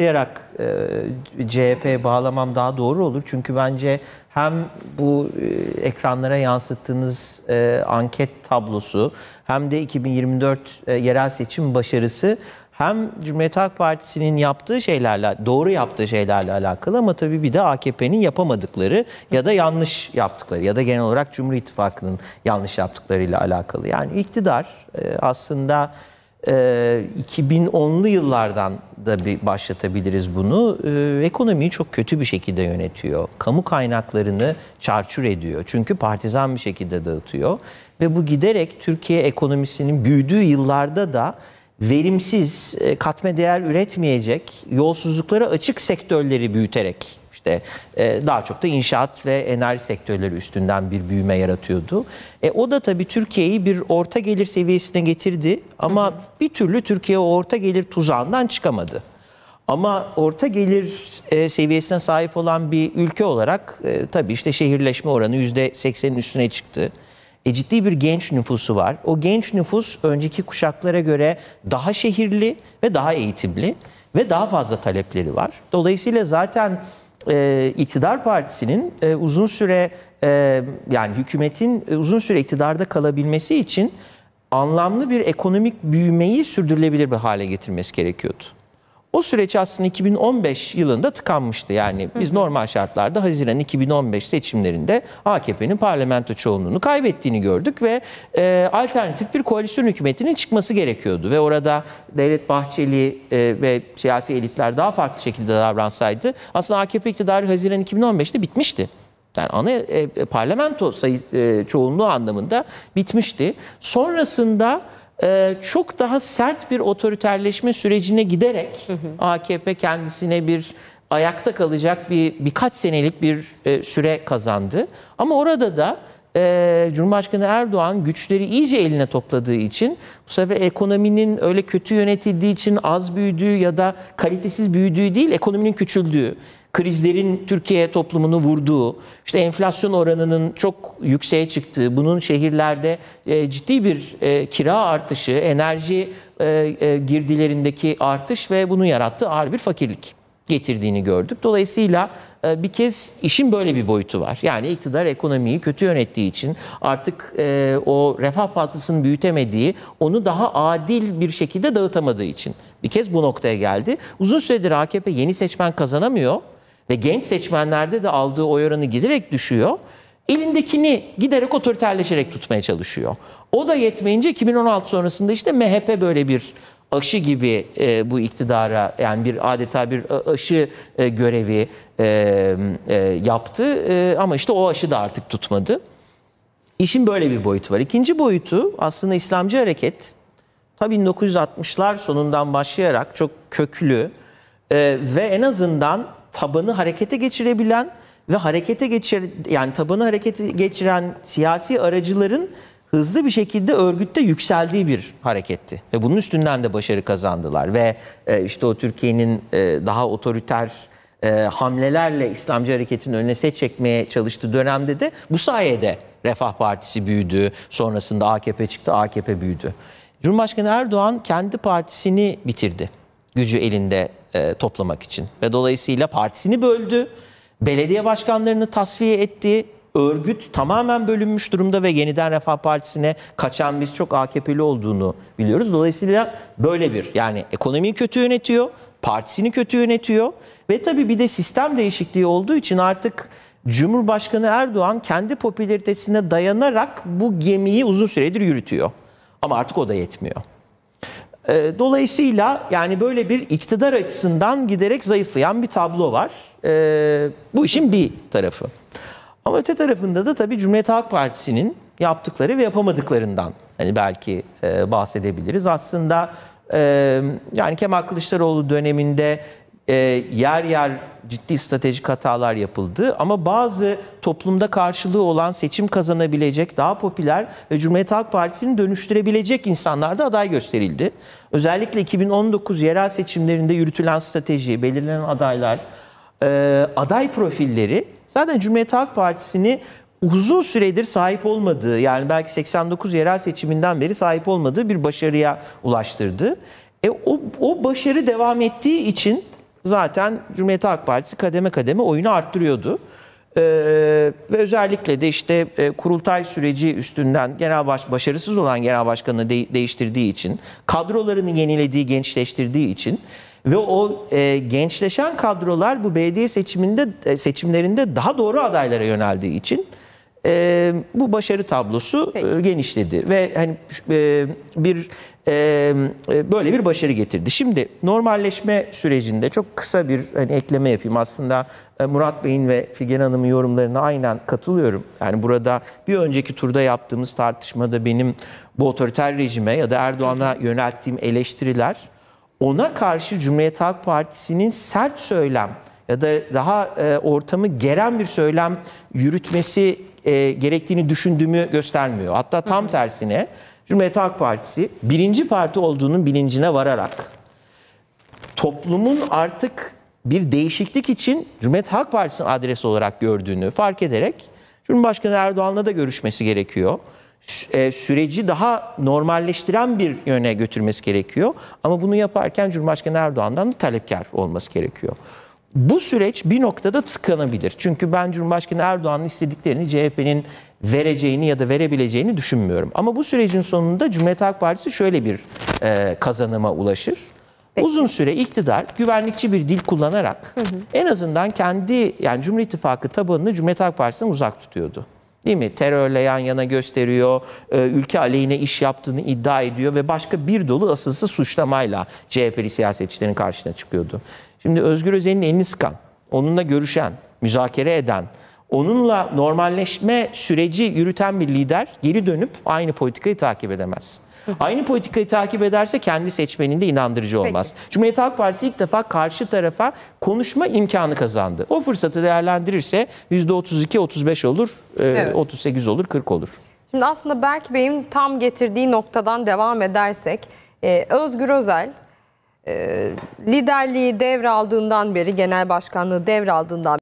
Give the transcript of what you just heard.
başlayarak e, CHP'ye bağlamam daha doğru olur. Çünkü bence hem bu e, ekranlara yansıttığınız e, anket tablosu hem de 2024 e, yerel seçim başarısı hem Cumhuriyet Halk Partisi'nin yaptığı şeylerle, doğru yaptığı şeylerle alakalı ama tabii bir de AKP'nin yapamadıkları ya da yanlış yaptıkları ya da genel olarak Cumhur İttifakı'nın yanlış yaptıklarıyla alakalı. Yani iktidar e, aslında 2010'lu ee, yıllardan da bir başlatabiliriz bunu. Ee, ekonomiyi çok kötü bir şekilde yönetiyor. Kamu kaynaklarını çarçur ediyor. Çünkü partizan bir şekilde dağıtıyor. Ve bu giderek Türkiye ekonomisinin büyüdüğü yıllarda da verimsiz, e, katma değer üretmeyecek, yolsuzluklara açık sektörleri büyüterek işte e, daha çok da inşaat ve enerji sektörleri üstünden bir büyüme yaratıyordu. E, o da tabii Türkiye'yi bir orta gelir seviyesine getirdi ama bir türlü Türkiye orta gelir tuzağından çıkamadı. Ama orta gelir e, seviyesine sahip olan bir ülke olarak e, tabii işte şehirleşme oranı %80'in üstüne çıktı. E, ciddi bir genç nüfusu var. O genç nüfus önceki kuşaklara göre daha şehirli ve daha eğitimli ve daha fazla talepleri var. Dolayısıyla zaten e, iktidar partisinin e, uzun süre e, yani hükümetin e, uzun süre iktidarda kalabilmesi için anlamlı bir ekonomik büyümeyi sürdürülebilir bir hale getirmesi gerekiyordu. O süreç aslında 2015 yılında tıkanmıştı. Yani biz normal şartlarda Haziran 2015 seçimlerinde AKP'nin parlamento çoğunluğunu kaybettiğini gördük ve e, alternatif bir koalisyon hükümetinin çıkması gerekiyordu. Ve orada Devlet Bahçeli e, ve siyasi elitler daha farklı şekilde davransaydı aslında AKP iktidarı Haziran 2015'te bitmişti. Yani ana e, e, parlamento sayı, e, çoğunluğu anlamında bitmişti. Sonrasında ee, çok daha sert bir otoriterleşme sürecine giderek hı hı. AKP kendisine bir ayakta kalacak bir birkaç senelik bir e, süre kazandı. Ama orada da e, Cumhurbaşkanı Erdoğan güçleri iyice eline topladığı için bu sefer ekonominin öyle kötü yönetildiği için az büyüdüğü ya da kalitesiz büyüdüğü değil ekonominin küçüldüğü krizlerin Türkiye toplumunu vurduğu, işte enflasyon oranının çok yükseğe çıktığı, bunun şehirlerde e, ciddi bir e, kira artışı, enerji e, girdilerindeki artış ve bunu yarattığı ağır bir fakirlik getirdiğini gördük. Dolayısıyla bir kez işin böyle bir boyutu var. Yani iktidar ekonomiyi kötü yönettiği için artık o refah fazlasını büyütemediği, onu daha adil bir şekilde dağıtamadığı için bir kez bu noktaya geldi. Uzun süredir AKP yeni seçmen kazanamıyor ve genç seçmenlerde de aldığı oy oranı giderek düşüyor. Elindekini giderek otoriterleşerek tutmaya çalışıyor. O da yetmeyince 2016 sonrasında işte MHP böyle bir aşı gibi e, bu iktidara yani bir adeta bir e, aşı e, görevi e, e, yaptı e, ama işte o aşı da artık tutmadı. İşin böyle bir boyutu var. İkinci boyutu aslında İslamcı hareket ta 1960'lar sonundan başlayarak çok köklü e, ve en azından tabanı harekete geçirebilen ve harekete geçir yani tabanı harekete geçiren siyasi aracıların hızlı bir şekilde örgütte yükseldiği bir hareketti. Ve bunun üstünden de başarı kazandılar. Ve e, işte o Türkiye'nin e, daha otoriter e, hamlelerle İslamcı hareketin önüne set çekmeye çalıştığı dönemde de bu sayede Refah Partisi büyüdü. Sonrasında AKP çıktı, AKP büyüdü. Cumhurbaşkanı Erdoğan kendi partisini bitirdi gücü elinde e, toplamak için. Ve dolayısıyla partisini böldü, belediye başkanlarını tasfiye etti, örgüt tamamen bölünmüş durumda ve yeniden Refah Partisi'ne kaçan biz çok AKP'li olduğunu biliyoruz. Dolayısıyla böyle bir yani ekonomiyi kötü yönetiyor, partisini kötü yönetiyor ve tabii bir de sistem değişikliği olduğu için artık Cumhurbaşkanı Erdoğan kendi popülaritesine dayanarak bu gemiyi uzun süredir yürütüyor. Ama artık o da yetmiyor. Ee, dolayısıyla yani böyle bir iktidar açısından giderek zayıflayan bir tablo var. Ee, bu işin bir tarafı. Ama öte tarafında da tabii Cumhuriyet Halk Partisi'nin yaptıkları ve yapamadıklarından hani belki e, bahsedebiliriz. Aslında e, yani Kemal Kılıçdaroğlu döneminde e, yer yer ciddi stratejik hatalar yapıldı ama bazı toplumda karşılığı olan seçim kazanabilecek, daha popüler ve Cumhuriyet Halk Partisi'ni dönüştürebilecek insanlarda aday gösterildi. Özellikle 2019 yerel seçimlerinde yürütülen strateji, belirlenen adaylar, e, aday profilleri zaten Cumhuriyet Halk Partisi'ni uzun süredir sahip olmadığı yani belki 89 yerel seçiminden beri sahip olmadığı bir başarıya ulaştırdı. E, o, o başarı devam ettiği için zaten Cumhuriyet Halk Partisi kademe kademe oyunu arttırıyordu. Ee, ve özellikle de işte e, kurultay süreci üstünden genel baş, başarısız olan genel başkanını de, değiştirdiği için, kadrolarını yenilediği, gençleştirdiği için ve o e, gençleşen kadrolar bu belediye seçiminde e, seçimlerinde daha doğru adaylara yöneldiği için e, bu başarı tablosu e, Peki. genişledi ve hani e, bir e, e, böyle bir başarı getirdi. Şimdi normalleşme sürecinde çok kısa bir hani ekleme yapayım aslında e, Murat Bey'in ve Figen Hanım'ın yorumlarına aynen katılıyorum. Yani burada bir önceki turda yaptığımız tartışmada benim bu otoriter rejime ya da Erdoğan'a yönelttiğim eleştiriler ona karşı Cumhuriyet Halk Partisi'nin sert söylem ya da daha e, ortamı geren bir söylem yürütmesi e, gerektiğini düşündüğümü göstermiyor. Hatta tam Hı. tersine Cumhuriyet Halk Partisi birinci parti olduğunun bilincine vararak toplumun artık bir değişiklik için Cumhuriyet Halk Partisi'nin adresi olarak gördüğünü fark ederek Cumhurbaşkanı Erdoğan'la da görüşmesi gerekiyor. E, süreci daha normalleştiren bir yöne götürmesi gerekiyor. Ama bunu yaparken Cumhurbaşkanı Erdoğan'dan da talepkar olması gerekiyor bu süreç bir noktada tıkanabilir. Çünkü ben Cumhurbaşkanı Erdoğan'ın istediklerini CHP'nin vereceğini ya da verebileceğini düşünmüyorum. Ama bu sürecin sonunda Cumhuriyet Halk Partisi şöyle bir e, kazanıma ulaşır. Peki. Uzun süre iktidar güvenlikçi bir dil kullanarak hı hı. en azından kendi yani Cumhur İttifakı tabanını Cumhuriyet Halk Partisi'nden uzak tutuyordu. Değil mi? Terörle yan yana gösteriyor, e, ülke aleyhine iş yaptığını iddia ediyor ve başka bir dolu asılsız suçlamayla CHP'li siyasetçilerin karşısına çıkıyordu. Şimdi Özgür Özel'in elini sıkan, onunla görüşen, müzakere eden, onunla normalleşme süreci yürüten bir lider geri dönüp aynı politikayı takip edemez. Aynı politikayı takip ederse kendi seçmeninde inandırıcı olmaz. Peki. Cumhuriyet Halk Partisi ilk defa karşı tarafa konuşma imkanı kazandı. O fırsatı değerlendirirse %32-35 olur, e, evet. 38 olur, 40 olur. Şimdi aslında Berk Bey'in tam getirdiği noktadan devam edersek, e, Özgür Özel e, liderliği devraldığından beri, genel başkanlığı devraldığından beri.